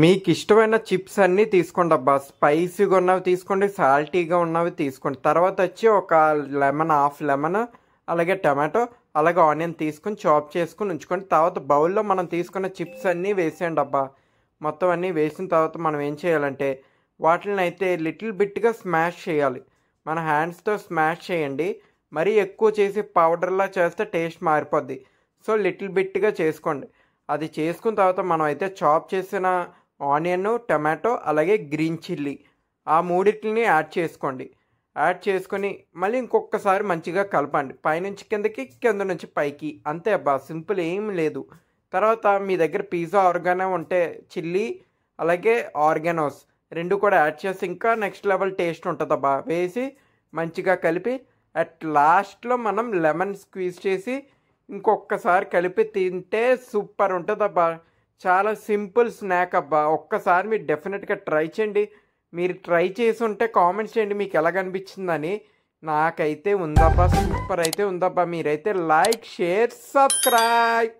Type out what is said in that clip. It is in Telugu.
మీకు ఇష్టమైన చిప్స్ అన్నీ తీసుకోండి అబ్బా స్పైసీగా ఉన్నవి తీసుకోండి సాల్టీగా ఉన్నవి తీసుకోండి తర్వాత వచ్చి ఒక లెమన్ హాఫ్ లెమన్ అలాగే టమాటో అలాగే ఆనియన్ తీసుకుని చాప్ చేసుకుని ఉంచుకోండి తర్వాత బౌల్లో మనం తీసుకున్న చిప్స్ అన్నీ వేసేయండి అబ్బా మొత్తం అన్నీ వేసిన తర్వాత మనం ఏం చేయాలంటే వాటిని అయితే లిటిల్ బిట్గా స్మాష్ చేయాలి మన హ్యాండ్స్తో స్మాష్ చేయండి మరీ ఎక్కువ చేసి పౌడర్లా చేస్తే టేస్ట్ మారిపోద్ది సో లిటిల్ బిట్గా చేసుకోండి అది చేసుకున్న తర్వాత మనం అయితే చాప్ చేసిన ఆనియన్ టమాటో అలాగే గ్రీన్ చిల్లీ ఆ మూడింటిని యాడ్ చేసుకోండి యాడ్ చేసుకొని మళ్ళీ ఇంకొకసారి మంచిగా కలపండి పైనుంచి కిందకి కింద నుంచి పైకి అంతే అబ్బా సింపుల్ ఏం లేదు తర్వాత మీ దగ్గర పిజ్జా ఆర్గానో ఉంటే చిల్లీ అలాగే ఆర్గానోస్ రెండు కూడా యాడ్ చేసి ఇంకా నెక్స్ట్ లెవెల్ టేస్ట్ ఉంటుంది అబ్బా వేసి మంచిగా కలిపి అట్ లాస్ట్లో మనం లెమన్ స్క్వీజ్ చేసి ఇంకొకసారి కలిపి తింటే సూపర్ ఉంటుంది అబ్బా చాలా సింపుల్ స్నాక్ అబ్బా ఒక్కసారి మీరు డెఫినెట్గా ట్రై చేయండి మీరు ట్రై చేసి ఉంటే కామెంట్స్ చేయండి మీకు ఎలా కనిపించిందని నాకైతే ఉందబ్బా సూపర్ అయితే ఉందబ్బా మీరైతే లైక్ షేర్ సబ్స్క్రైబ్